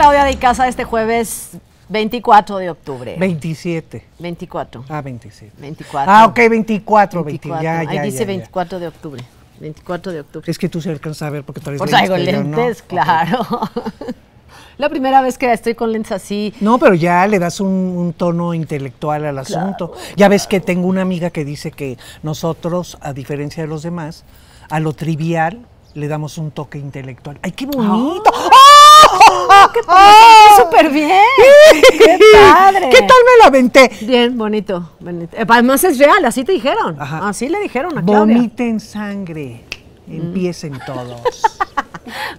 Claudia de Casa este jueves 24 de octubre. 27. 24. Ah, 27. 24. Ah, ok, 24. 24. ya, Ahí dice 24 de octubre. 24 de octubre. Es que tú se alcanza a ver porque tal vez. Pues traigo lentes, claro. la primera vez que estoy con lentes así. No, pero ya le das un, tono intelectual al asunto. Ya ves que tengo una amiga que dice que nosotros, a diferencia de los demás, a lo trivial le damos un toque intelectual. ¡Ay, qué bonito! ¡Ah! ¡Oh! ¡Qué súper ¡Oh! bien! ¡Qué padre! ¿Qué tal me la aventé? Bien, bonito, eh, Además es real, así te dijeron. Así le dijeron a Claudia. Vomiten sangre. Empiecen todos.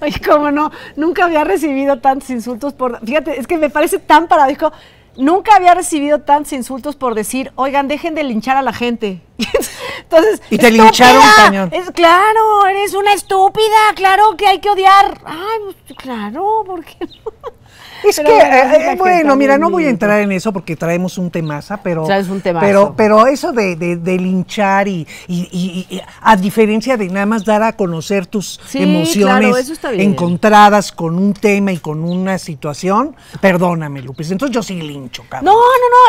¡Ay, cómo no, nunca había recibido tantos insultos por... Fíjate, es que me parece tan paradójico nunca había recibido tantos insultos por decir, oigan, dejen de linchar a la gente. Entonces, y te lincharon cañón. Es, claro, eres una estúpida, claro que hay que odiar. Ay, pues, claro, ¿por qué no? Es que, eh, eh, bueno, mira, no voy a entrar en eso porque traemos un temaza, pero. un temazo. Pero, pero eso de, linchar y, a diferencia de nada más dar a conocer tus emociones encontradas con un tema y con una situación, perdóname, Lupis. Entonces yo sí lincho, No, no, no,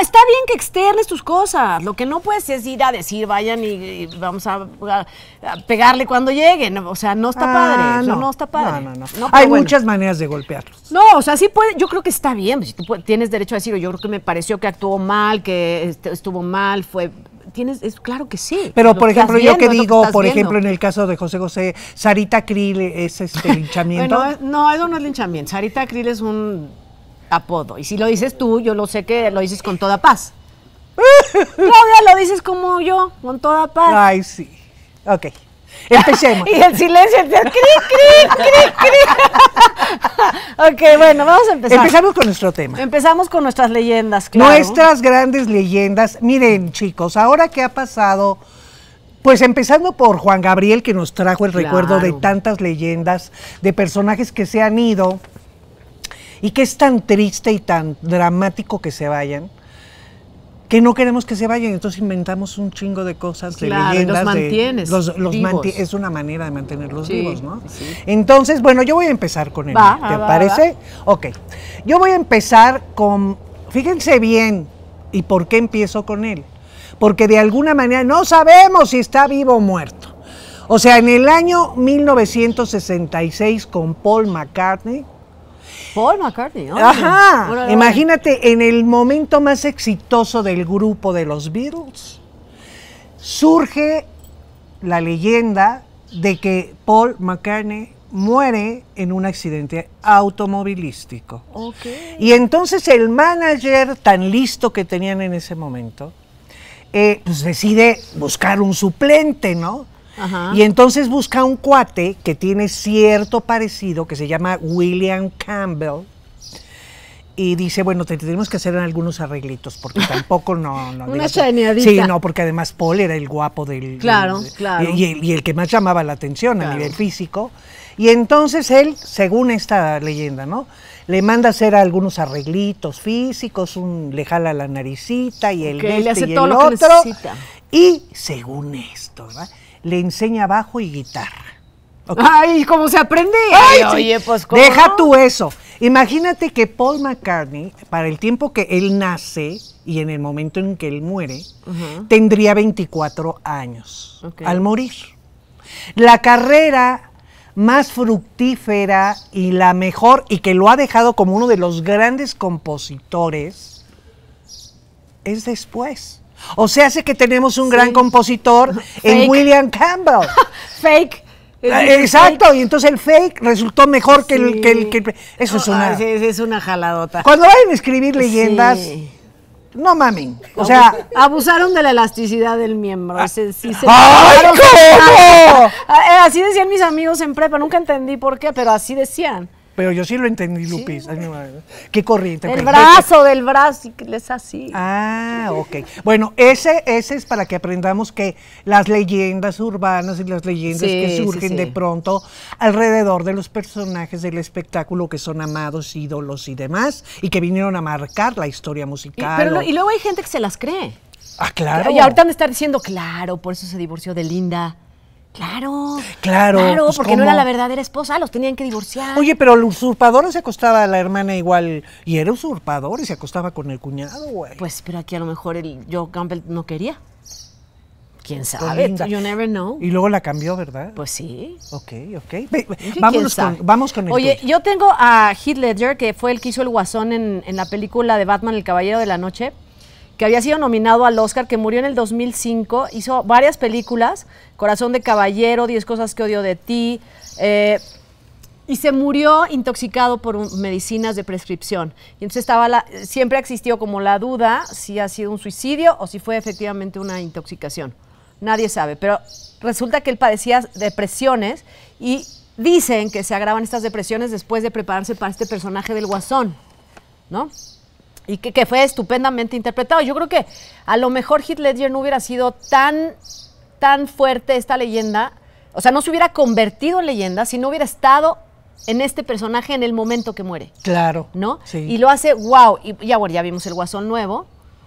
está bien que externes tus cosas. Lo que no puedes es ir a decir, vayan y, vamos a, pegarle cuando lleguen. O sea, no está ah, padre. No, no, está padre. No, Hay muchas maneras de golpearlos. No, o sea, sí yo creo que está bien, pues, si tienes derecho a decir, yo creo que me pareció que actuó mal, que estuvo mal, fue tienes es claro que sí. Pero por ejemplo, yo que digo, por ejemplo, en el caso de José José, Sarita Krill es este linchamiento. no, eso no es linchamiento. Sarita Krill es un apodo y si lo dices tú, yo lo sé que lo dices con toda paz. Claudia, lo dices como yo, con toda paz. Ay, sí. Ok. Empecemos. y el silencio, ok, bueno, vamos a empezar. Empezamos con nuestro tema. Empezamos con nuestras leyendas, claro. Nuestras grandes leyendas. Miren, chicos, ahora que ha pasado... Pues empezando por Juan Gabriel, que nos trajo el recuerdo de tantas leyendas, de personajes que se han ido y que es tan triste y tan dramático que se vayan que no queremos que se vayan, entonces inventamos un chingo de cosas, de leyendas. Los mantienes. vivos. es una manera de mantenerlos vivos, ¿no? Entonces, bueno, yo voy a empezar con él. ¿Te parece? Ok. Yo voy a empezar con. Fíjense bien, ¿y por qué empiezo con él? Porque de alguna manera no sabemos si está vivo o muerto. O sea, en el año 1966 con Paul McCartney Paul McCartney. ¿no? Ajá. Imagínate en el momento más exitoso del grupo de los Beatles surge la leyenda de que Paul McCartney muere en un accidente automovilístico. Y entonces el manager tan listo que tenían en ese momento, eh, pues decide buscar un suplente, ¿no? Y entonces busca un cuate que tiene cierto parecido, que se llama William Campbell. Y dice, bueno, te, tenemos que hacer algunos arreglitos, porque tampoco no... no Una chaneadita. Sí, no, porque además Paul era el guapo del... Claro, claro. Y, el, que más llamaba la atención a nivel físico. Y entonces él, según esta leyenda, ¿no? le manda a hacer algunos arreglitos físicos, un, le jala la naricita y el le este hace todo otro. que necesita. Y según esto, ¿verdad? le enseña bajo y guitarra. Ay, ¿cómo se aprende? Ay, Oye, pues Deja tú eso. Imagínate que Paul McCartney, para el tiempo que él nace y en el momento en que él muere, tendría 24 años al morir. La carrera más fructífera y la mejor y que lo ha dejado como uno de los grandes compositores es después. O sea, hace que tenemos un gran compositor en William Campbell. Ah, fake. Exacto, y entonces el fake resultó mejor que, el, que, Eso es una... Ah, es una jaladota. Cuando vayan a escribir leyendas, no mamen. O sea... Abusaron de la elasticidad del miembro. Ah. Eh, así decían mis amigos en prepa, nunca entendí por qué, pero así decían. Pero yo sí lo entendí, Lupis. ¿Qué corriente? El brazo, del brazo, es así. Ah, ok. Bueno, ese, ese es para que aprendamos que las leyendas urbanas y las leyendas que surgen de pronto alrededor de los personajes del espectáculo que son amados, ídolos y demás, y que vinieron a marcar la historia musical. Y, luego hay gente que se las cree. Ah, claro. Y ahorita me estar diciendo, claro, por eso se divorció de Linda. Claro. Claro. Pues porque no era la verdadera esposa, los tenían que divorciar. Oye, pero el usurpador se acostaba a la hermana igual, y era usurpador y se acostaba con el cuñado, güey. Pues, pero aquí a lo mejor el Joe Campbell no quería. ¿Quién pues sabe? You never know. Y luego la cambió, ¿verdad? Pues sí. Ok, ok. Vámonos con, vamos con el Oye, yo tengo a Heath Ledger, que fue el que hizo el guasón en, en la película de Batman, El Caballero de la Noche que había sido nominado al Oscar, que murió en el 2005, hizo varias películas, Corazón de Caballero, Diez Cosas que Odio de Ti, eh, y se murió intoxicado por medicinas de prescripción. Y entonces estaba la, siempre existió como la duda si ha sido un suicidio o si fue efectivamente una intoxicación. Nadie sabe, pero resulta que él padecía depresiones y dicen que se agravan estas depresiones después de prepararse para este personaje del guasón, ¿no? y que, fue estupendamente interpretado. Yo creo que a lo mejor Heath Ledger no hubiera sido tan, tan fuerte esta leyenda, o sea, no se hubiera convertido en leyenda si no hubiera estado en este personaje en el momento que muere. Claro. ¿No? Sí. Y lo hace, wow, y ya, bueno, ya vimos el guasón nuevo.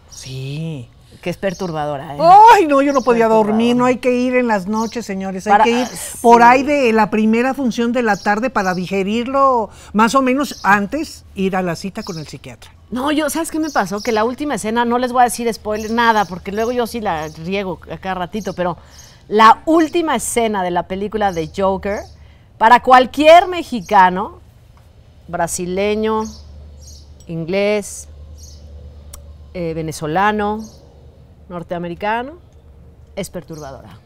Sí. Que es perturbadora. ¿eh? Ay, no, yo no podía dormir, no hay que ir en las noches, señores, hay que ir ah, por ahí de la primera función de la tarde para digerirlo, más o menos antes ir a la cita con el psiquiatra. No, yo, ¿sabes qué me pasó? Que la última escena, no les voy a decir spoiler, nada, porque luego yo sí la riego cada ratito, pero la última escena de la película de Joker, para cualquier mexicano, brasileño, inglés, eh, venezolano, norteamericano, es perturbadora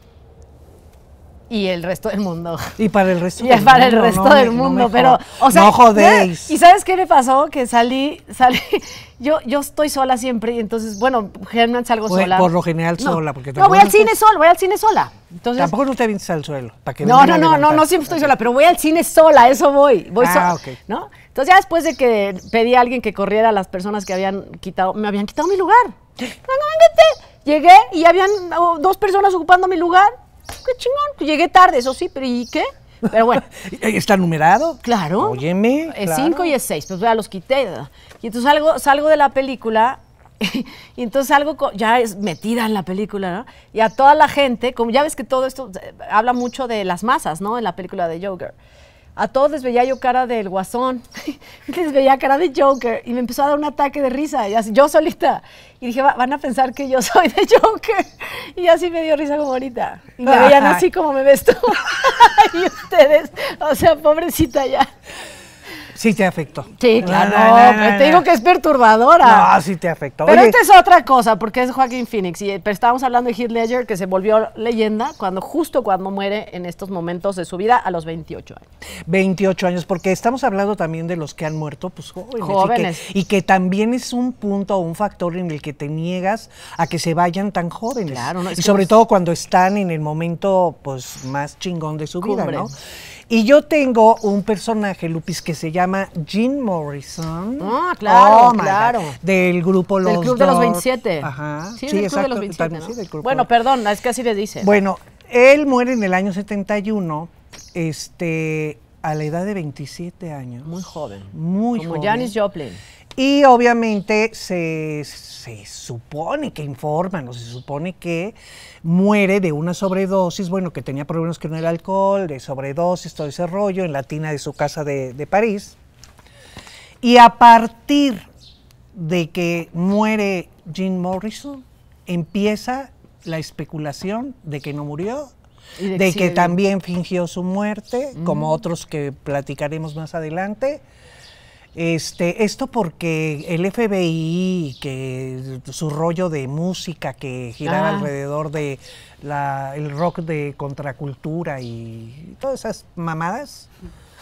y el resto del mundo. Y para el resto del mundo. y para el resto del mundo, pero. O sea, no jodéis. ¿Y sabes qué me pasó? Que salí, salí. Yo, yo estoy sola siempre, y entonces, bueno, generalmente salgo sola. Por lo general sola, porque No, voy al cine sola, voy al cine sola. Tampoco no te no, al suelo. no, no, no, no, no siempre estoy sola, pero voy al cine sola, eso voy. Voy ah, sola. ¿no? Entonces, ya después de que pedí a alguien que corriera las personas que habían quitado, me habían quitado mi lugar. Llegué y habían oh, dos personas ocupando mi lugar qué chingón, pues, llegué tarde, eso sí, pero ¿y qué? Pero bueno. Eh, ¿Está numerado? Claro. Óyeme. Es 5 y es 6, pues ya los quité. Y entonces salgo, salgo de la película y entonces salgo ya es metida en la película, ¿no? Y a toda la gente, como ya ves que todo esto eh, habla mucho de las masas, ¿no? En la película de Joker a todos les veía yo cara del guasón, les veía cara de Joker y me empezó a dar un ataque de risa, yo solita. Y dije, van a pensar que yo soy de Joker. Y así me dio risa como ahorita. Y me veían así como me ves tú. y ustedes, o sea, pobrecita ya. Sí te afectó. Sí, claro. te digo que es perturbadora. No, sí te afectó. Pero esta es otra cosa, porque es Joaquín Phoenix. Y eh, pero estábamos hablando de Heath Ledger, que se volvió leyenda cuando justo cuando muere en estos momentos de su vida a los 28 años. 28 años, porque estamos hablando también de los que han muerto, pues jóvenes. Y, que, también es un punto o un factor en el que te niegas a que se vayan tan jóvenes. y sobre todo cuando están en el momento pues más chingón de su vida, ¿no? Y yo tengo un personaje, Lupis, que se llama Gene Morrison. Ah, claro, oh, claro. del grupo Los Del Club de los 27. Ajá. Sí, del exacto, Club de los 27, sí, del Bueno, perdón, es que así le dice. Bueno, él muere en el año 71, este, a la edad de 27 años. Muy joven. Muy joven. Como Janis Joplin. Y obviamente se, supone que informan o se supone que muere de una sobredosis, bueno, que tenía problemas con el alcohol, de sobredosis, todo ese rollo, en la tina de su casa de, París. Y a partir de que muere Jean Morrison, empieza la especulación de que no murió, de, que también fingió su muerte, como otros que platicaremos más adelante. Este, esto porque el FBI, que su rollo de música que giraba ah. alrededor de el rock de contracultura y todas esas mamadas.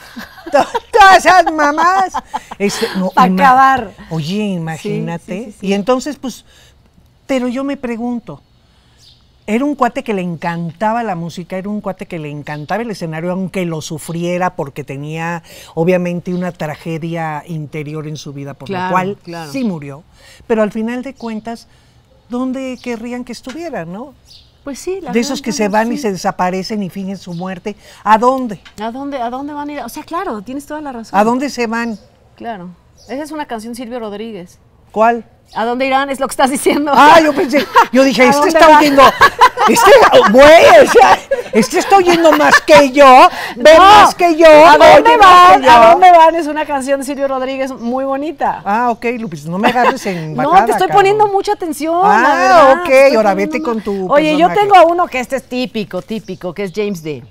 todas esas mamadas. Este, Para acabar. Oye, imagínate. y entonces, pues, pero yo me pregunto, era un cuate que le encantaba la música, era un cuate que le encantaba el escenario, aunque lo sufriera porque tenía obviamente una tragedia interior en su vida, por la cual sí murió. Pero al final de cuentas, ¿dónde querrían que estuviera, no? Pues sí, la de esos que se van y se desaparecen y fingen su muerte, ¿a dónde? ¿A dónde, ¿A dónde van a ir? O sea, claro, tienes toda la razón. ¿A dónde se van? Claro. Esa es una canción Silvio Rodríguez. ¿Cuál? ¿A dónde irán? Es lo que estás diciendo. Ah, yo pensé, yo dije, este, este, oh, este está oyendo, este, güey, este está oyendo más que yo, ve más que yo. ¿A dónde van? ¿A dónde van? Es una canción de Silvio Rodríguez muy bonita. Ah, ok, Lupis, no me agarres en No, te estoy poniendo mucha atención. Ah, ok, ahora vete con tu. Oye, yo tengo a uno que este es típico, típico, que es James Dean.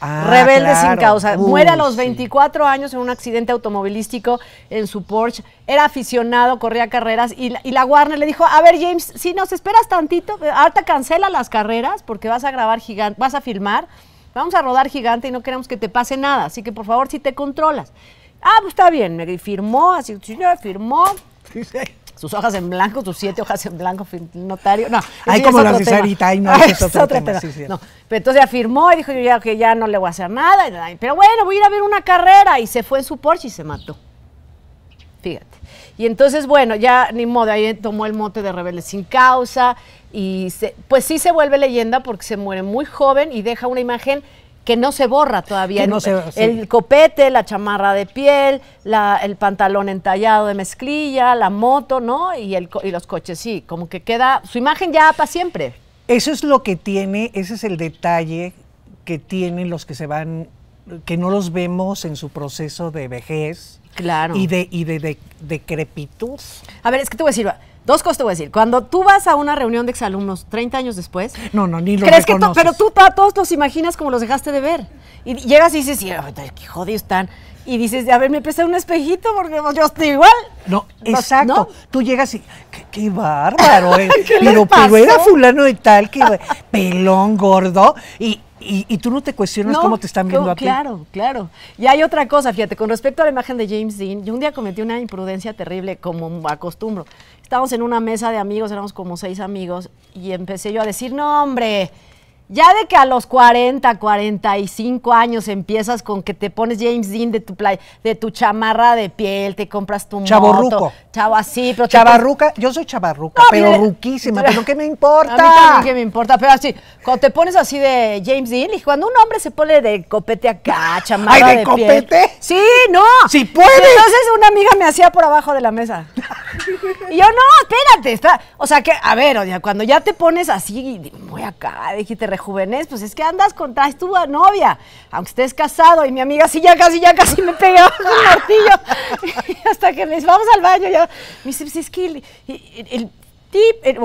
Ah, Rebelde sin causa. Muere a los 24 años en un accidente automovilístico en su Porsche. Era aficionado, corría carreras y la, Warner le dijo, a ver James, si nos esperas tantito, eh, ahorita cancela las carreras porque vas a grabar gigante, vas a filmar, vamos a rodar gigante y no queremos que te pase nada. Así que por favor, si te controlas. Ah, pues está bien, firmó, así firmó. Sí, sí sus hojas en blanco, sus siete hojas en blanco, notario. No, hay como la Cesarita, ahí no ah, es Pero entonces afirmó y dijo yo ya, que ya no le voy a hacer nada. pero bueno, voy a ir a ver una carrera y se fue en su Porsche y se mató. Fíjate. Y entonces, bueno, ya ni modo, ahí tomó el mote de rebelde sin causa y se, pues sí se vuelve leyenda porque se muere muy joven y deja una imagen que no se borra todavía. el, copete, la chamarra de piel, el pantalón entallado de mezclilla, la moto, ¿no? Y, el, los coches, sí, como que queda su imagen ya para siempre. Eso es lo que tiene, ese es el detalle que tienen los que se van, que no los vemos en su proceso de vejez. Claro. Y de, y de, de decrepitud. A ver, es que te voy a decir Dos cosas te voy a decir. Cuando tú vas a una reunión de exalumnos 30 años después. No, no, ni lo Pero tú a todos los imaginas como los dejaste de ver. Y llegas y dices, qué están y dices, a ver, me presté un espejito porque pues, yo estoy igual. No, exacto. Tú llegas y, qué, bárbaro. Eh. pero, pero era fulano y tal, que eh, pelón, gordo, y, y, tú no te cuestionas cómo te están viendo a ti. Claro, claro. Y hay otra cosa, fíjate, con respecto a la imagen de James Dean, yo un día cometí una imprudencia terrible, como acostumbro. Estábamos en una mesa de amigos, éramos como seis amigos, y empecé yo a decir, no, hombre ya de que a los 40, 45 años empiezas con que te pones James Dean de tu play, de tu chamarra de piel, te compras tu chavarruco, moto. Chavo así, ah, pero Chavarruca, yo soy chavarruca, pero ruquísima, pero ¿qué me importa? A mí también que me importa, pero así, cuando te pones así de James Dean, y cuando un hombre se pone de copete acá, chamarra Ay, de, copete? sí, no. ¿Sí puede. Entonces una amiga me hacía por abajo de la mesa. y yo, no, espérate, está, o sea que, a ver, o cuando ya te pones así, Voy acá, dijiste, juvenes, pues es que andas con, traes tu novia, aunque estés casado, y mi amiga sí, ya casi, ya casi me pegaba con un martillo, hasta que me vamos al baño, ya, me dice, pues es que el, el,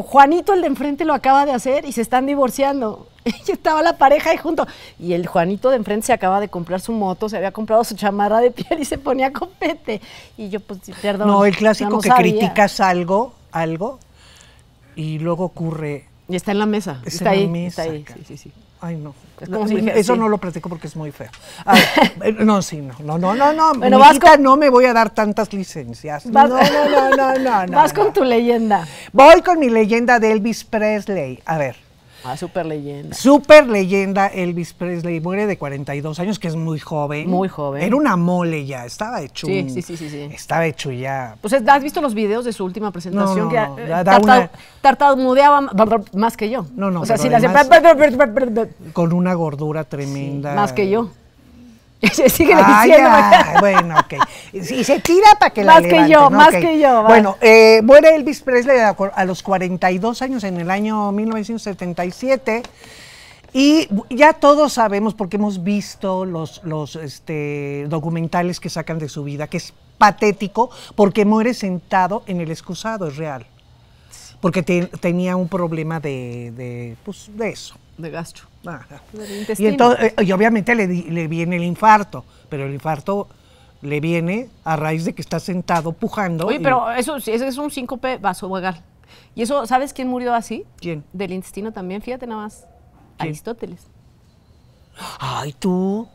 Juanito, el de enfrente, lo acaba de hacer y se están divorciando, y estaba la pareja ahí junto, y el Juanito de enfrente se acaba de comprar su moto, se había comprado su chamarra de piel y se ponía copete, y yo, pues, perdón. No, el clásico que criticas algo, algo, y luego ocurre y está en la mesa. Está, ahí, está ahí. Sí, sí, sí. Ay, no. Es como si eso no lo platico porque es muy feo. Ah, eh, no, sí, no, no, no, no, no. Bueno, no me voy a dar tantas licencias. No, no, no, no, no, Vas con tu leyenda. Voy con mi leyenda de Elvis Presley. A ver, Ah, super leyenda. Super leyenda, Elvis Presley. Muere de 42 años, que es muy joven. Muy joven. Era una mole ya, estaba hecho. Sí, sí, sí, sí, Estaba hecho ya. Pues has visto los videos de su última presentación. No, más que yo. No, no. O sea, si la la... Con una gordura tremenda. más que yo. Sigue le diciendo. Bueno, ok. Y se tira para que la Más que yo, más que yo. Bueno, eh, muere Elvis Presley a, los 42 años en el año 1977. Y ya todos sabemos, porque hemos visto los, los este, documentales que sacan de su vida, que es patético, porque muere sentado en el excusado, es real. Porque tenía un problema de, de, pues, de eso. De gastro. Eh, y, obviamente le, le viene el infarto, pero el infarto le viene a raíz de que está sentado pujando. Oye, pero eso, eso, es un síncope vasovagal. Y eso, ¿sabes quién murió así? ¿Quién? Del intestino también, fíjate nada más. Aristóteles. Ay, tú.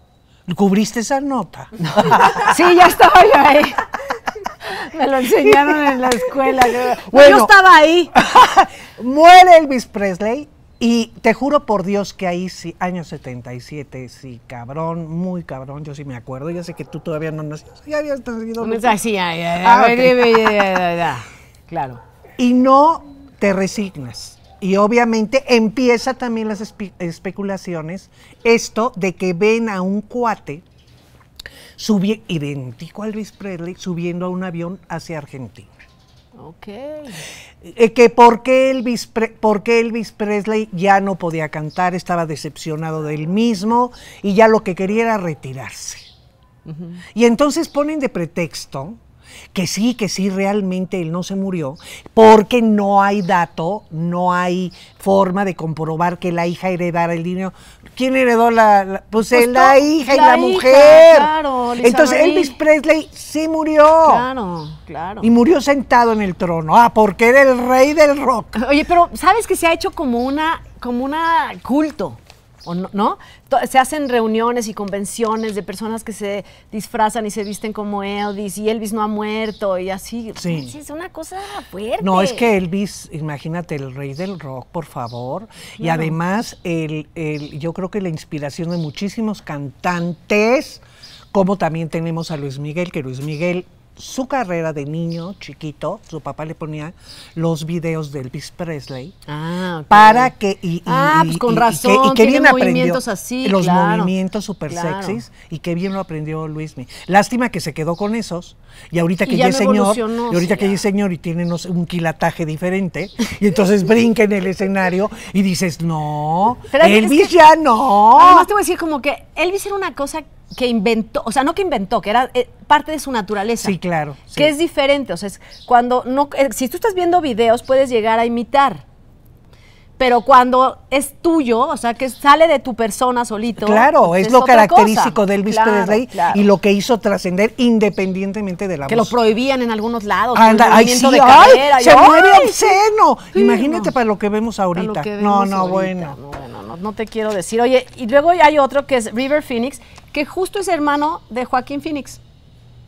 ¿Cubriste esa nota? sí, ya estaba yo ahí. Me lo enseñaron en la escuela. yo estaba ahí. Muere Elvis Presley y te juro por Dios que ahí sí, año 77, sí, cabrón, muy cabrón, yo sí me acuerdo. Ya sé que tú todavía no nacías, ya habías nacido. No, sí, ya, ya, ya, Claro. Y no te resignas. Y obviamente empieza también las especulaciones, esto de que ven a un cuate idéntico a Luis Presley subiendo a un avión hacia Argentina. Ok. Eh, que por qué, Elvis Presley ya no podía cantar, estaba decepcionado del mismo y ya lo que quería era retirarse. Y entonces ponen de pretexto que sí, que sí, realmente él no se murió, porque no hay dato, no hay forma de comprobar que la hija heredara el dinero. ¿Quién heredó la...? Pues, pues, la hija y la, mujer. Entonces Elvis Presley sí murió. Claro, claro. Y murió sentado en el trono. Ah, porque era el rey del rock. Oye, pero ¿sabes que se ha hecho como una como una culto? no, Se hacen reuniones y convenciones de personas que se disfrazan y se visten como Elvis y Elvis no ha muerto y así. Sí. Es una cosa fuerte. No, es que Elvis, imagínate, el rey del rock, por favor. Y además, el, yo creo que la inspiración de muchísimos cantantes como también tenemos a Luis Miguel, que Luis Miguel su carrera de niño chiquito, su papá le ponía los videos de Elvis Presley ah, para que y, y ah, pues con que, bien movimientos así, los movimientos super sexys y que bien lo aprendió Luismi. Lástima que se quedó con esos y ahorita que ya, es señor, y ahorita que ya es señor y tiene un quilataje diferente y entonces brinca en el escenario y dices, "No, Elvis ya no." Además te voy a decir como que Elvis era una cosa que inventó, o sea, no que inventó, que era eh, parte de su naturaleza. Sí, claro. Que es diferente, o sea, es cuando no, eh, si tú estás viendo videos puedes llegar a imitar, pero cuando es tuyo, o sea, que sale de tu persona solito. Claro, pues es, lo característico del de Elvis y lo que hizo trascender independientemente de la Que lo prohibían en algunos lados. ay, sí, se muere obsceno. seno Imagínate para lo que vemos ahorita. no, no, bueno. no te quiero decir. Oye, y luego hay otro que es River Phoenix, que justo es hermano de Joaquín Phoenix.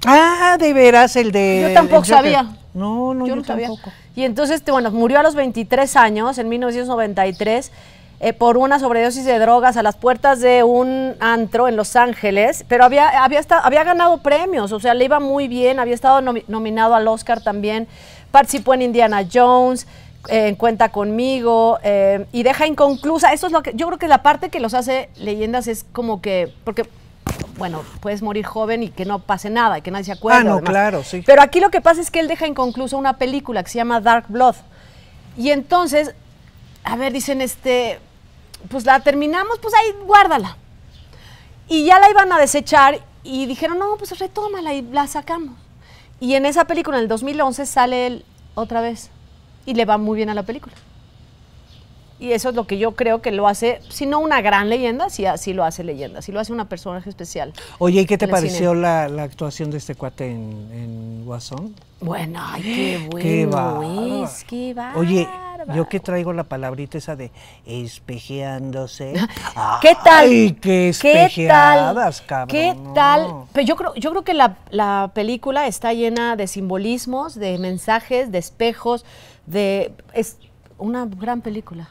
Ah, de veras, el de... Yo tampoco sabía. No, no, yo, no tampoco. Y entonces, bueno, murió a los 23 años, en 1993, eh, por una sobredosis de drogas a las puertas de un antro en Los Ángeles, pero había, había, había ganado premios, o sea, le iba muy bien, había estado nominado al Oscar también, participó en Indiana Jones, eh, en Cuenta conmigo eh, y deja inconclusa. Eso es lo que yo creo que la parte que los hace leyendas es como que, porque bueno, puedes morir joven y que no pase nada, que nadie se ah, acuerde. Ah, no, claro, sí. Pero aquí lo que pasa es que él deja inconcluso una película que se llama Dark Blood. Y entonces, a ver, dicen, este, pues la terminamos, pues ahí guárdala. Y ya la iban a desechar y dijeron, no, pues retómala y la sacamos. Y en esa película, en el 2011, sale él otra vez y le va muy bien a la película. Y eso es lo que yo creo que lo hace, si no una gran leyenda, sí, lo hace leyenda, si lo hace una personaje especial. Oye, ¿y qué te pareció la, actuación de este cuate en, Guasón? Bueno, ay, qué bueno qué qué bárbaro. Oye, yo que traigo la palabrita esa de espejeándose. ¿Qué tal? Ay, qué espejeadas, tal? cabrón. ¿Qué tal? Pero yo creo, yo creo que la película está llena de simbolismos, de mensajes, de espejos, de... Es una gran película.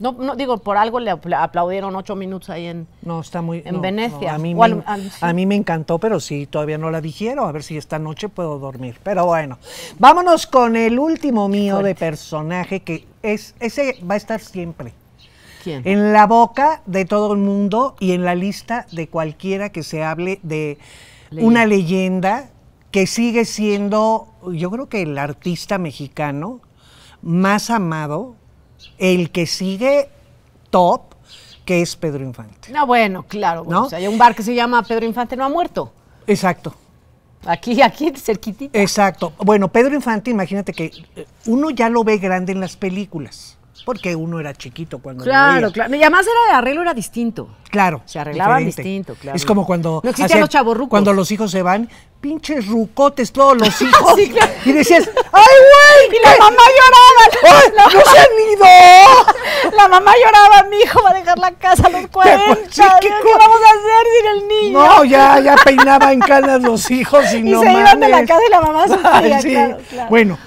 No, no, digo, por algo le aplaudieron ocho minutos ahí en, no, está muy, en Venecia. a, mí me, encantó, pero sí, todavía no la dijeron. A ver si esta noche puedo dormir. Pero bueno, vámonos con el último mío de personaje que es ese va a estar siempre. ¿Quién? En la boca de todo el mundo y en la lista de cualquiera que se hable de una leyenda que sigue siendo, yo creo que el artista mexicano más amado el que sigue top, que es Pedro Infante. No, ah, bueno, claro. ¿no? o sea, hay un bar que se llama Pedro Infante no ha muerto. Exacto. Aquí, aquí, cerquitito. Exacto. Bueno, Pedro Infante, imagínate que eh, uno ya lo ve grande en las películas. Porque uno era chiquito cuando Claro, lo claro. Y además era, de arreglo era distinto. Claro. Se arreglaban distinto, claro. Es como cuando. No existían los chavos rucos. Cuando los hijos se van, pinches rucotes todos los hijos. Oh, sí, claro. Y decías, ¡ay, güey! Y la mamá lloraba. la no mamá... se han ido! la mamá lloraba, mi hijo va a dejar la casa a los 40. Pues, ¿Qué, vamos a hacer sin el niño? No, ya, ya peinaba en canas los hijos y, no y se iban de la casa y la mamá se va. sí. claro, claro. Bueno.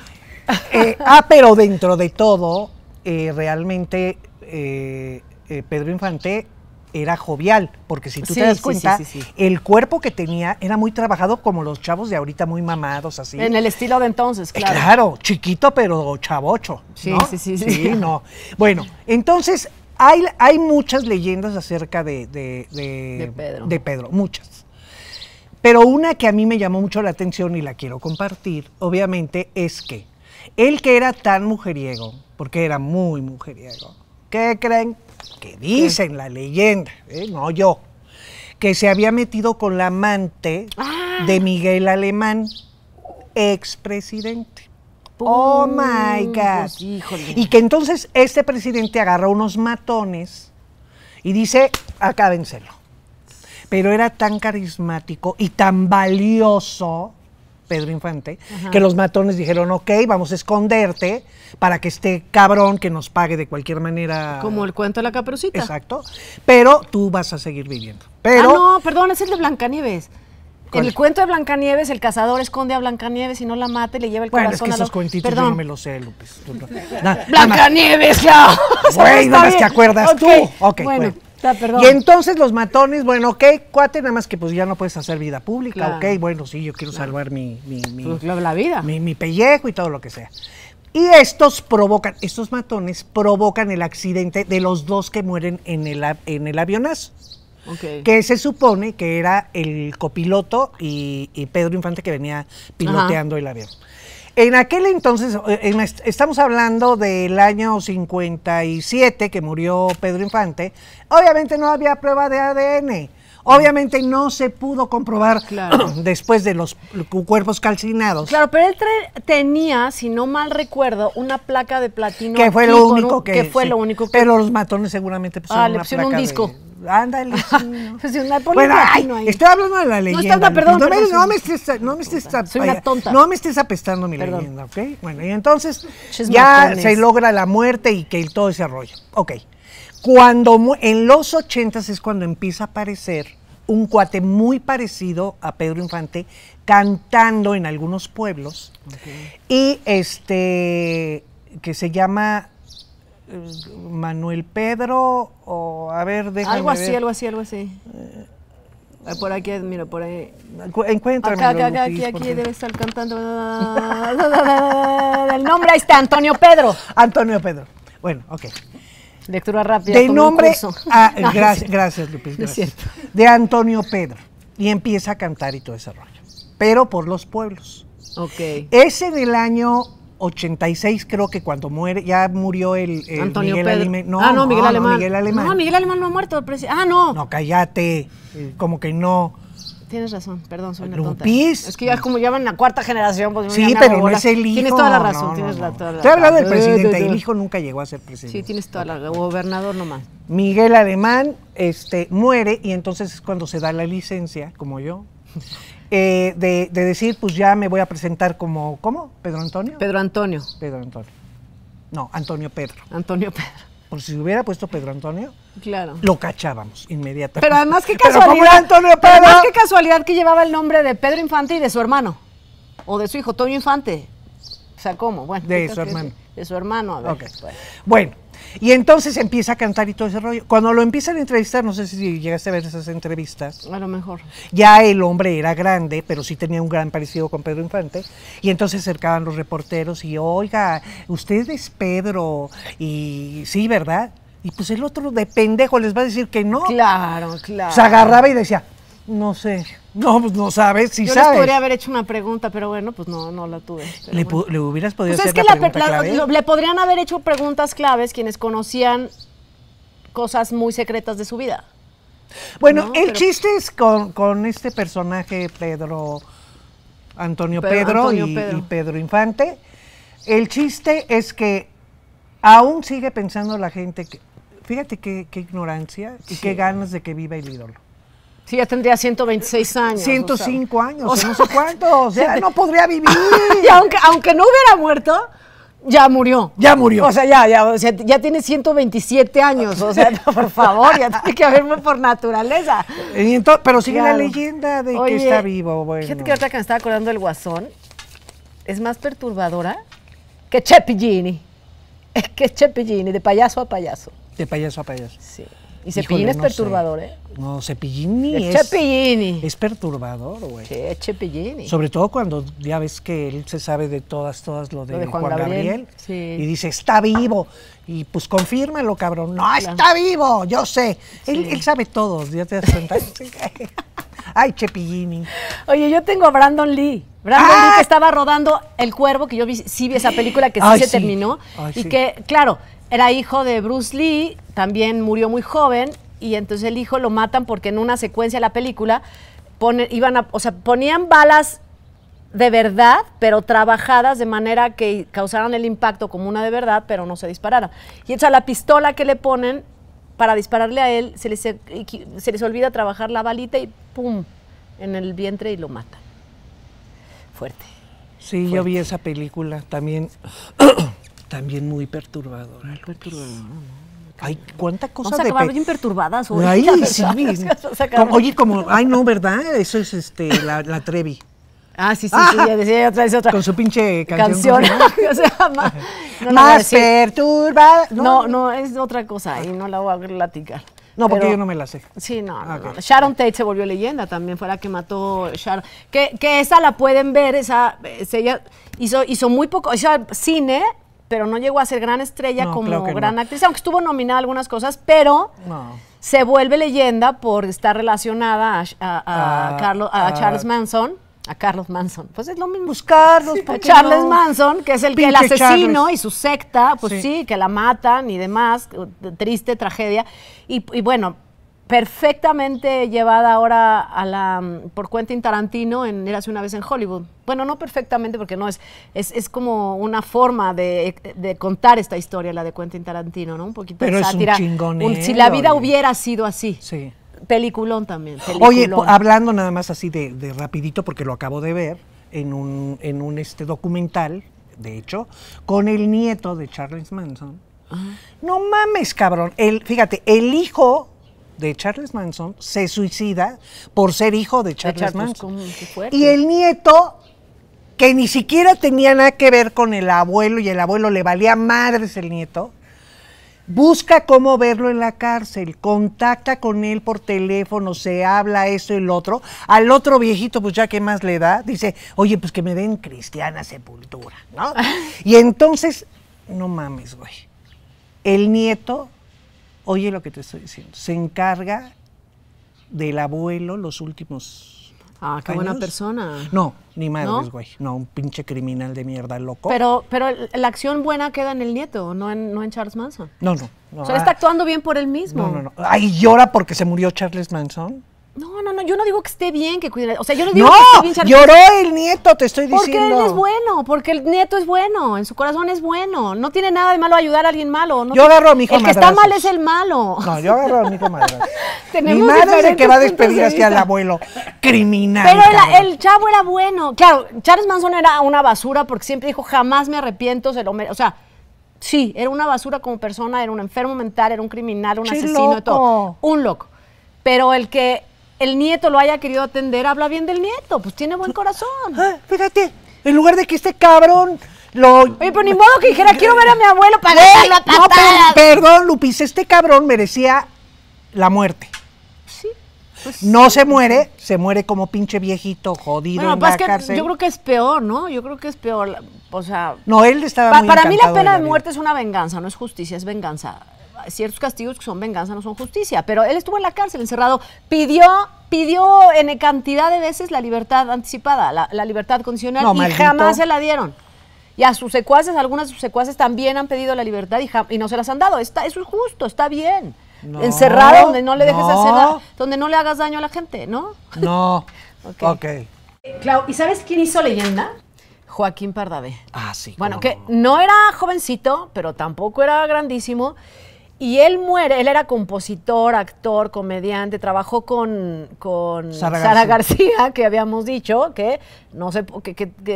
Eh, ah, pero dentro de todo, eh, realmente eh, eh, Pedro Infante era jovial, porque si tú te das cuenta, el cuerpo que tenía era muy trabajado como los chavos de ahorita, muy mamados, así. En el estilo de entonces, claro. claro, chiquito pero chavocho. Sí, ¿no? sí, sí, sí. no. Bueno, entonces hay, hay muchas leyendas acerca de, de, Pedro. de Pedro, muchas. Pero una que a mí me llamó mucho la atención y la quiero compartir, obviamente, es que él que era tan mujeriego, porque era muy mujeriego. ¿Qué creen? Que dicen la leyenda, ¿eh? no yo, que se había metido con la amante ah. de Miguel Alemán, expresidente. Oh my pues God. y que entonces este presidente agarra unos matones y dice, acábenselo. Pero era tan carismático y tan valioso Pedro Infante, que los matones dijeron, ok, vamos a esconderte para que este cabrón que nos pague de cualquier manera. Como el cuento de la caperucita. Exacto. Pero tú vas a seguir viviendo. Pero, ah, no, perdón, es el de Blancanieves. el cuento de Blancanieves, el cazador esconde a Blancanieves y no la mata y le lleva el bueno, corazón es Perdón. no me lo sé, Lupis. Blancanieves, ya. Güey, es que te acuerdas tú. Ok, bueno. Ah, y entonces los matones, bueno, ok, cuate, nada más que pues ya no puedes hacer vida pública, ok, bueno, sí, yo quiero salvar mi, mi, pues, mi Mi, pellejo y todo lo que sea. Y estos provocan, estos matones provocan el accidente de los dos que mueren en el, en el avionazo. Que se supone que era el copiloto y, Pedro Infante que venía piloteando el avión. En aquel entonces, eh, estamos hablando del año 57 que murió Pedro Infante, obviamente no había prueba de ADN. Obviamente no se pudo comprobar después de los cuerpos calcinados. Claro, pero él tenía, si no mal recuerdo, una placa de platino. Que fue lo único que, fue lo único que. Pero los matones seguramente pusieron ah, le pusieron un disco. Ándale, una pues bueno, ay, no hay. estoy hablando de la leyenda. No, está, perdón, perdón, me, estés, no me estés, No me estés apestando mi leyenda, ¿ok? Bueno, y entonces ya se logra la muerte y que todo ese rollo. Ok. Cuando en los ochentas es cuando empieza a aparecer un cuate muy parecido a Pedro Infante cantando en algunos pueblos y este que se llama Manuel Pedro o a ver, déjame Algo así, algo así, algo así. Ah, por aquí, mira, por ahí. Encuéntrame. Acá, acá, aquí, aquí debe estar cantando. El nombre ahí está, Antonio Pedro. Antonio Pedro. Bueno, ok. Lectura rápida. De nombre. gracias, gracias, Lupis. Gracias. De Antonio Pedro. Y empieza a cantar y todo ese rollo. Pero por los pueblos. Ok. Ese en año 86 creo que cuando muere, ya murió el, Antonio Miguel Alemán. No, ah, no, Miguel, Alemán. no, Miguel Alemán. No, ha muerto, el ha muerto. Ah, no. No, cállate. Como que no. Tienes razón, perdón, soy una Lupis. Es que ya como ya la cuarta generación, pues Sí, pero no es el hijo. Tienes toda la razón, tienes la, toda Te he hablado del presidente, el hijo nunca llegó a ser presidente. Sí, tienes toda la razón, gobernador nomás. Miguel Alemán este muere y entonces es cuando se da la licencia, como yo. Eh, de, decir, pues ya me voy a presentar como, ¿cómo? ¿Pedro Antonio? Pedro Antonio. Pedro Antonio. No, Antonio Pedro. Antonio Pedro. Por si hubiera puesto Pedro Antonio, claro. lo cachábamos inmediatamente. Pero además qué casualidad. qué casualidad que llevaba el nombre de Pedro Infante y de su hermano. O de su hijo, Toño Infante. O sea, ¿cómo? Bueno, de su hermano. De su hermano, a ver. bueno, y entonces empieza a cantar y todo ese rollo. Cuando lo empiezan a entrevistar, no sé si llegaste a ver esas entrevistas. A lo mejor. Ya el hombre era grande, pero sí tenía un gran parecido con Pedro Infante. Y entonces acercaban los reporteros y, oiga, usted es Pedro. Y sí, ¿verdad? Y pues el otro de pendejo les va a decir que no. Claro, claro. Se agarraba y decía, no sé. No, pues no sabes, si sabes. Yo podría haber hecho una pregunta, pero bueno, pues no, no la tuve. Le, hubieras podido pues hacer pregunta le podrían haber hecho preguntas claves quienes conocían cosas muy secretas de su vida. Bueno, el chiste es con, este personaje Pedro, Antonio Pedro, y, Pedro, Infante. El chiste es que aún sigue pensando la gente que, fíjate qué, ignorancia y qué ganas de que viva el ídolo. Sí, ya tendría 126 años. 105 años, o no sé cuántos, O sea, no podría vivir. y aunque, aunque no hubiera muerto, ya murió. Ya murió. O sea, ya, ya, ya tiene 127 años. O sea, por favor, ya tiene que haberme por naturaleza. pero sigue la leyenda de que está vivo. Bueno. Fíjate que hasta que me estaba acordando el Guasón es más perturbadora que Chepillini. Es que Chepillini, de payaso a payaso. De payaso a payaso. Sí. Y Cepillín es perturbador, ¿eh? No, Cepillini es, Cepillini es perturbador, güey. Sí, es Cepillini. Sobre todo cuando ya ves que él se sabe de todas, todas lo de, de Juan, Gabriel. sí. Y dice, está vivo. Y pues confírmelo, cabrón. No, está vivo, yo sé. Él, sabe todo, ya te das cuenta. Ay, Cepillini. Oye, yo tengo a Brandon Lee. Brandon Lee ah. que estaba rodando El Cuervo, que yo vi, sí vi esa película que sí se terminó. Ay, y que, claro, era hijo de Bruce Lee, también murió muy joven y entonces el hijo lo matan porque en una secuencia de la película iban o sea, ponían balas de verdad, pero trabajadas de manera que causaran el impacto como una de verdad, pero no se dispararan. Y entonces la pistola que le ponen para dispararle a él, se les, se les olvida trabajar la balita y ¡pum! en el vientre y lo matan. Fuerte. Sí, yo vi esa película también. también muy perturbadora. Muy Ay, cuánta cosa bien perturbadas hoy. oye, como, ay, no, ¿verdad? Eso es este, la, Trevi. Ah, sí, sí, sí, ya decía otra vez otra. Con su pinche canción. canción. o sea, más, más perturbada. No. no, es otra cosa y no la voy a platicar. No, porque yo no me la sé. Sí, no, no, ah, Sharon Tate se volvió leyenda también, fue la que mató Sharon. Que, esa la pueden ver, esa, eh, ella hizo, hizo muy poco, hizo cine, pero no llegó a ser gran estrella como gran actriz, aunque estuvo nominada algunas cosas, pero se vuelve leyenda por estar relacionada a, Carlos, a Charles Manson. A Carlos Manson. Pues es lo mismo. Buscarlos. a Charles Manson, que es el, asesino y su secta, pues sí. que la matan y demás. Triste tragedia. y bueno, perfectamente llevada ahora a la, mm, por Quentin Tarantino en Érase una vez en Hollywood. Bueno, no perfectamente porque no es, es, es como una forma de, contar esta historia, la de Quentin Tarantino, ¿no? Un poquito Pero Es un si la vida hubiera sido así. Sí. Peliculón también. Oye, hablando nada más así de, rapidito, porque lo acabo de ver en un, en un este documental, de hecho, con el nieto de Charles Manson. No mames, cabrón. El, fíjate, el hijo de Charles Manson se suicida por ser hijo de Charles, Manson. Y el nieto, que ni siquiera tenía nada que ver con el abuelo y el abuelo le valía madres el nieto, busca cómo verlo en la cárcel, contacta con él por teléfono, se habla eso y otro. Al otro viejito, pues ya que más le da, dice, oye, pues que me den cristiana sepultura, ¿no? y entonces, no mames, güey. El nieto Oye lo que te estoy diciendo. Se encarga del abuelo los últimos. Ah, qué buena persona. No, ni madres, güey. ¿No? un pinche criminal de mierda loco. Pero, pero la acción buena queda en el nieto, no en, no en Charles Manson. No, no. o sea, está actuando bien por él mismo. No, no, no. Ay, llora porque se murió Charles Manson. No, no, no, yo no digo que esté bien que cuide O sea, yo no digo que esté lloró el nieto, te estoy diciendo. Porque él es bueno, porque el nieto es bueno, en su corazón es bueno. No tiene nada de malo ayudar a alguien malo. yo agarro a mi hijo El que está mal es el malo. No, yo agarro a mi hijo malo. mi madre es que va a despedir hacia el abuelo. Criminal. Pero el, chavo era bueno. Claro, Charles Manson era una basura porque siempre dijo, jamás me arrepiento, se lo O sea, sí, era una basura como persona, era un enfermo mental, era un criminal, un asesino, todo. Un loco. Pero el que el nieto lo haya querido atender, habla bien del nieto, pues tiene buen corazón. Ah, fíjate, en lugar de que este cabrón lo... Oye, pero ni modo que dijera, quiero ver a mi abuelo para darle a No, pero, perdón, Lupis, este cabrón merecía la muerte. Sí. Pues no se muere, se muere como pinche viejito, jodido en pues la cárcel. yo creo que es peor, ¿no? Yo creo que es peor, o sea... No, él estaba Para mí la pena de muerte es una venganza, no es justicia, es venganza ciertos castigos que son venganza, no son justicia. Pero él estuvo en la cárcel encerrado, pidió pidió en cantidad de veces la libertad anticipada, la, libertad condicional, y jamás se la dieron. Y a sus secuaces, algunas de sus secuaces también han pedido la libertad y, no se las han dado. Está, eso es justo, está bien. Encerrado donde no le dejes hacer hacer, donde no le hagas daño a la gente, ¿no? No. ok. Eh, ¿y sabes quién hizo leyenda? Joaquín Pardave Ah, sí. Bueno, que no era jovencito, pero tampoco era grandísimo. Y él muere, él era compositor, actor, comediante, trabajó con, Sara, García. que habíamos dicho, que no sé,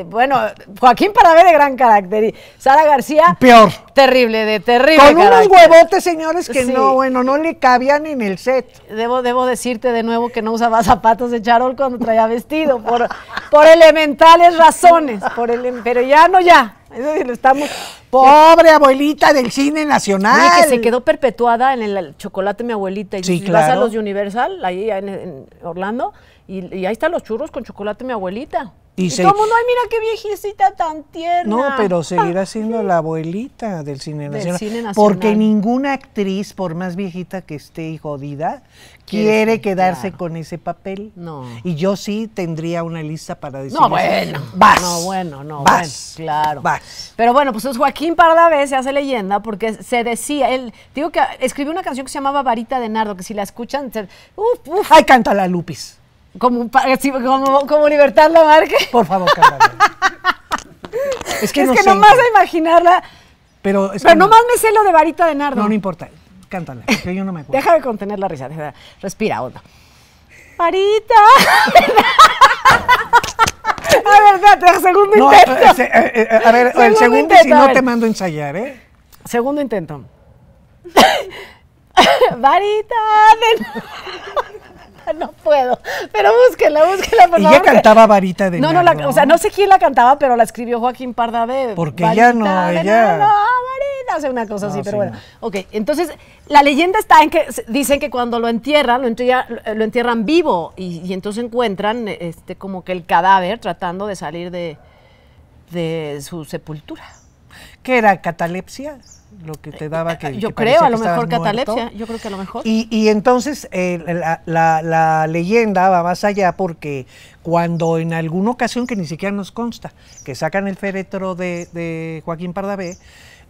bueno, Joaquín ver de gran carácter y Sara García. Peor. Terrible, de terrible. Con unos huevotes, señores, que no, bueno, no le cabían en el set. Debo, debo decirte de nuevo que no usaba zapatos de charol cuando traía vestido, por, por elementales razones, por pero ya no ya, estamos. Pobre abuelita del cine nacional. que se quedó perpetuada en el, chocolate mi abuelita. Y sí, claro. vas a los Universal, ahí en, Orlando, y, ahí están los churros con chocolate mi abuelita. Y, como no mira qué viejecita tan tierna. No, pero seguirá ah, siendo la abuelita del cine, nacional, Porque ninguna actriz, por más viejita que esté y jodida, quiere quedarse con ese papel. No. Y yo sí tendría una lista para decir. No, bueno. Vas. No, bueno, no. Vas. claro. Vas. Pero bueno, pues Joaquín Pardavé se hace leyenda porque se decía, él, digo que escribió una canción que se llamaba Varita de Nardo, que si la escuchan, uff, uff ahí Ay, canta la Lupis como, libertad la marque? Por favor, Carla. es que, no, que nomás a imaginarla. Pero, es pero nomás me sé lo de varita de nardo. No, no importa. Cántala, que yo no me acuerdo. Déjame contener la risa. Respira, hondo. Varita. Eh, eh, eh, a ver, segundo intento. a ver, el segundo, intento, si no te mando a ensayar, ¿eh? Segundo intento. varita de... no puedo. Pero búsquela, búsquela, por Ella cantaba Varita de No, no, o sea, no sé quién la cantaba, pero la escribió Joaquín Pardavé. Porque ella no, ella... No, varita, o una cosa así, pero bueno. Ok, entonces, la leyenda está en que dicen que cuando lo entierran, lo entierran, lo entierran vivo y, entonces encuentran este como que el cadáver tratando de salir de su sepultura. ¿Qué era catalepsia? Lo que te daba que... Eh, yo creo, a lo mejor catalepsia, yo creo que a lo mejor. Y, entonces eh, la, leyenda va más allá porque cuando en alguna ocasión que ni siquiera nos consta, que sacan el féretro de, Joaquín Pardavé,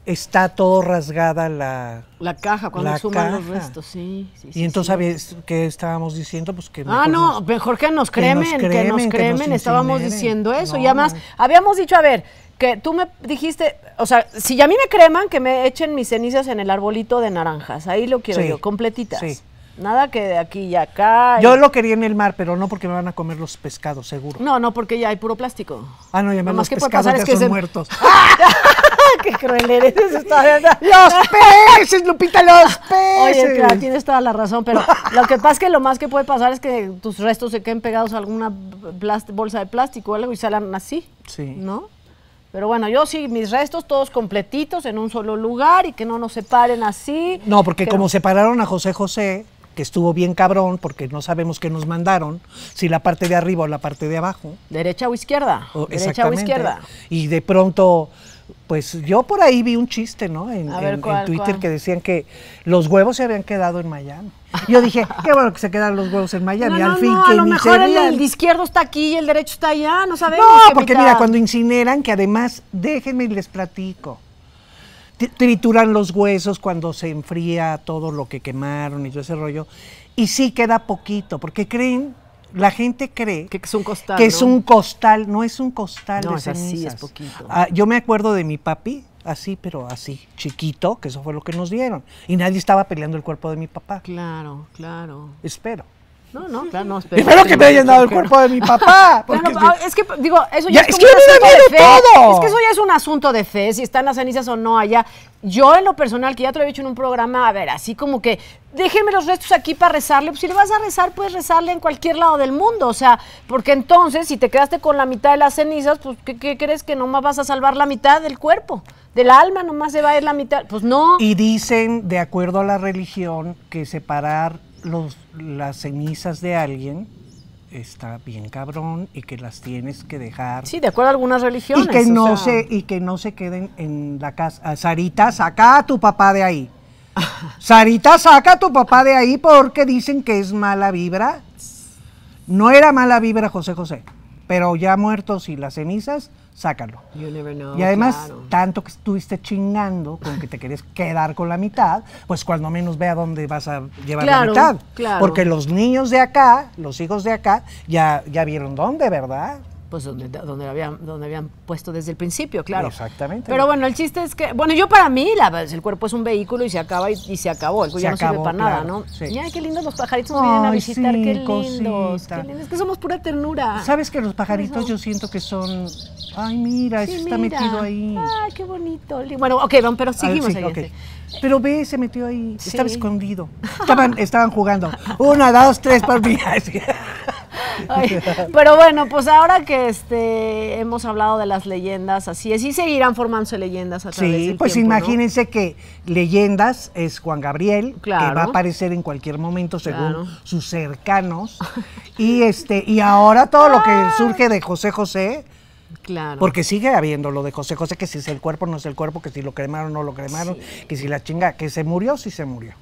está todo rasgada la... La caja, cuando la suman los restos, sí. y entonces, qué estábamos diciendo? Pues que... Ah, no, mejor que nos cremen, que nos cremen, estábamos diciendo eso. y además, habíamos dicho, a ver, que tú me dijiste, o sea, si ya a mí me creman, que me echen mis cenizas en el arbolito de naranjas. Ahí lo quiero yo, completitas. Sí. Nada que de aquí y acá. Yo lo quería en el mar, pero no porque me van a comer los pescados, seguro. No, no, porque ya hay puro plástico. Ah, no, ya me los pescados ya que son muertos. Ah, ¡Qué cruel eres! ¡Los peces, Lupita, los peces! Oye, claro, tienes toda la razón, pero lo que pasa es que lo más que puede pasar es que tus restos se queden pegados a alguna bolsa de plástico o algo y salgan así, sí. ¿no? Pero bueno, yo sí, mis restos todos completitos en un solo lugar y que no nos separen así. No, porque como separaron a José José, que estuvo bien cabrón, porque no sabemos qué nos mandaron, si la parte de arriba o la parte de abajo. Derecha o izquierda. Oh, derecha o izquierda. Y de pronto pues yo por ahí vi un chiste, ¿no? En, Twitter que decían que los huevos se habían quedado en Miami. Yo dije, qué bueno que se quedan los huevos en Miami. al fin que a lo mejor el, izquierdo está aquí y el derecho está allá, no sabemos. No, porque mira, cuando incineran, que además, déjenme y les platico. Trituran los huesos cuando se enfría todo lo que quemaron y todo ese rollo. Y sí queda poquito, porque creen la gente cree que es un costal. ¿no? es un costal, no es de Así, ah, yo me acuerdo de mi papi, así, pero así, chiquito, que eso fue lo que nos dieron. Y nadie estaba peleando el cuerpo de mi papá. Claro, claro. Espero. No, Espero, que, me hayan dado el cuerpo de mi papá. es, que, digo, eso ya, es, un asunto de fe. Es que eso ya es un asunto de fe, si están las cenizas o no allá. Yo, en lo personal, que ya te lo he dicho en un programa, a ver, así como que déjenme los restos aquí para rezarle. Pues si le vas a rezar, puedes rezarle en cualquier lado del mundo. O sea, porque entonces, si te quedaste con la mitad de las cenizas, pues ¿qué, qué crees que nomás vas a salvar la mitad del cuerpo? Del alma nomás se va a ir la mitad. Pues no. Y dicen, de acuerdo a la religión, que separar los, las cenizas de alguien está bien cabrón y que las tienes que dejar. Sí, de acuerdo a algunas religiones. que no, y que no se queden en la casa. Ah, Sarita, saca a tu papá de ahí. Sarita, saca a tu papá de ahí porque dicen que es mala vibra. No era mala vibra José José pero ya muertos y las cenizas, sácalo. y además, tanto que estuviste chingando con que te querés quedar con la mitad, pues cuando menos vea dónde vas a llevar la mitad. Porque los niños de acá, los hijos de acá, ya, ya vieron dónde, ¿verdad? pues donde, donde, habían, donde habían puesto desde el principio, claro. Exactamente. Pero bueno, el chiste es que, bueno, yo para mí la, el cuerpo es un vehículo y se acaba y, se acabó, el cuerpo no para nada, ¿no? Sí. qué lindos los pajaritos vienen a visitar, qué es que somos pura ternura. Sabes que los pajaritos yo siento que son, ay mira, está metido ahí. Ay, qué bonito. Bueno, ok, pero seguimos. ahí. Pero ve, se metió ahí, estaba escondido. Estaban, estaban jugando. Una, dos, tres, por mí. pero bueno, pues ahora que este hemos hablado de las leyendas, así es, y seguirán formándose leyendas a través Sí, pues imagínense que leyendas es Juan Gabriel, que va a aparecer en cualquier momento según sus cercanos. y este, y ahora todo lo que surge de José José, Claro. Porque sigue habiendo lo de José José, que si es el cuerpo, no es el cuerpo, que si lo cremaron, o no lo cremaron, que si la chinga, que se murió, sí se murió.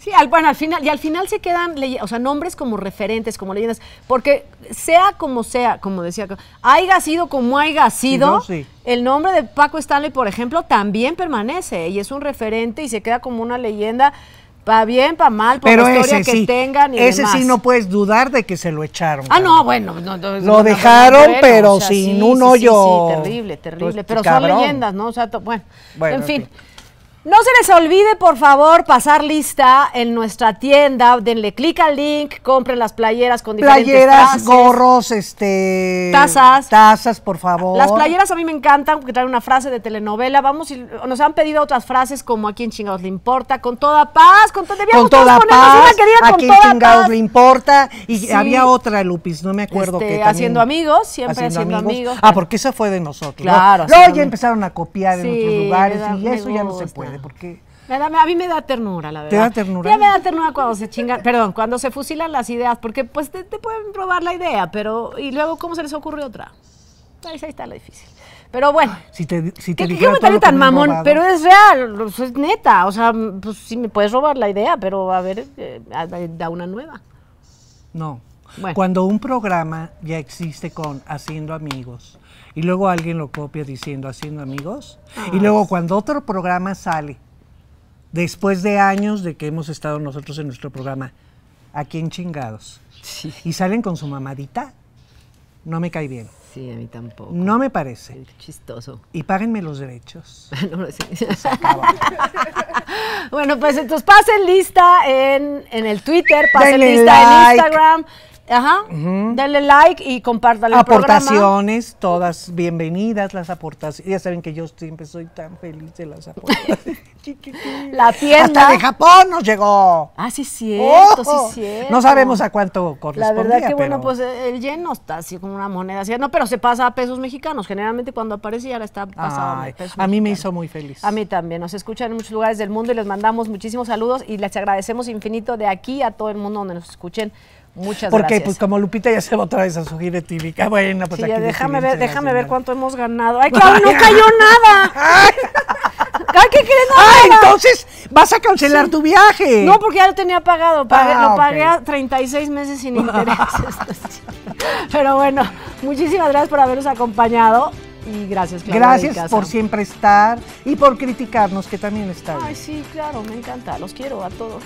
Sí, al, bueno, al final, y al final se quedan, o sea, nombres como referentes, como leyendas, porque sea como sea, como decía, haya sido como haya sido, el nombre de Paco Stanley, por ejemplo, también permanece y es un referente y se queda como una leyenda, para bien, para mal, por Pero la historia que tengan Ese sí no puedes dudar de que se lo echaron. Ah, no, bueno. lo dejaron, pero sin un hoyo. terrible, terrible. Pues, pero son leyendas, ¿no? bueno, en fin. No se les olvide, por favor, pasar lista en nuestra tienda. Denle clic al link, compren las playeras con diferentes Playeras, gorros, este... Tazas. Tazas, por favor. Las playeras a mí me encantan porque traen una frase de telenovela. Vamos, y nos han pedido otras frases como ¿A en chingados le importa? Con toda paz, con, toda paz. Una que diga, ¿A chingados le importa? Y había otra, Lupis, no me acuerdo este, qué. Haciendo amigos, siempre haciendo, amigos. Ah, porque esa fue de nosotros. Claro. Luego ya empezaron a copiar en otros lugares y eso ya no se puede porque... a mí me da ternura, la verdad. Te da ternura. Ya me da ternura cuando se chingan, perdón, cuando se fusilan las ideas, porque pues te, pueden robar la idea, pero y luego cómo se les ocurre otra. Ahí, está lo difícil. Pero bueno. te, si te ¿Qué, qué tan mamón? Pero es real, pues, es neta. O sea, pues sí me puedes robar la idea, pero a ver, eh, da una nueva. No. Cuando un programa ya existe con Haciendo Amigos, y luego alguien lo copia diciendo haciendo amigos. y luego cuando otro programa sale, después de años de que hemos estado nosotros en nuestro programa, aquí en chingados, y salen con su mamadita, no me cae bien. Sí, a mí tampoco. No me parece. chistoso. Y páguenme los derechos. no, sé. bueno, pues entonces pasen lista en, en el Twitter, pasen lista en Instagram. Ajá. dale Denle like y compártalo Aportaciones, todas bienvenidas las aportaciones. Ya saben que yo siempre soy tan feliz de las aportaciones. la tienda. Hasta de Japón nos llegó. Ah, sí, cierto, sí, oh. cierto. No sabemos a cuánto corresponde. La verdad que, bueno, pues eh, el yen no está así como una moneda. Así, no, pero se pasa a pesos mexicanos. Generalmente cuando aparece ya la está pasado a pesos A mí me hizo muy feliz. A mí también. Nos escuchan en muchos lugares del mundo y les mandamos muchísimos saludos y les agradecemos infinito de aquí a todo el mundo donde nos escuchen Muchas gracias. Porque, pues como Lupita ya se va otra vez a su gira típica, bueno, pues aquí déjame ver, déjame ver cuánto hemos ganado. Ay, claro, no cayó nada. Ay. No ah, entonces vas a cancelar tu viaje. No, porque ya lo tenía pagado. Ah, lo pagué 36 meses sin interés. Pero bueno, muchísimas gracias por habernos acompañado. Y gracias, Claudia Gracias por siempre estar y por criticarnos, que también está Ay, sí, claro, me encanta. Los quiero a todos.